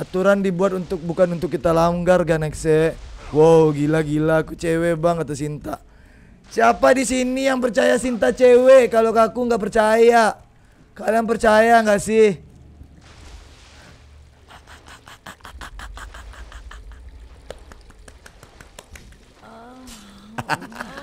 Aturan dibuat untuk bukan untuk kita langgar Ganekse. Ya. Wow, gila-gila aku cewek bang atau Sinta. Siapa di sini yang percaya Sinta cewek? Kalau aku nggak percaya. Kalian percaya nggak sih? Oh,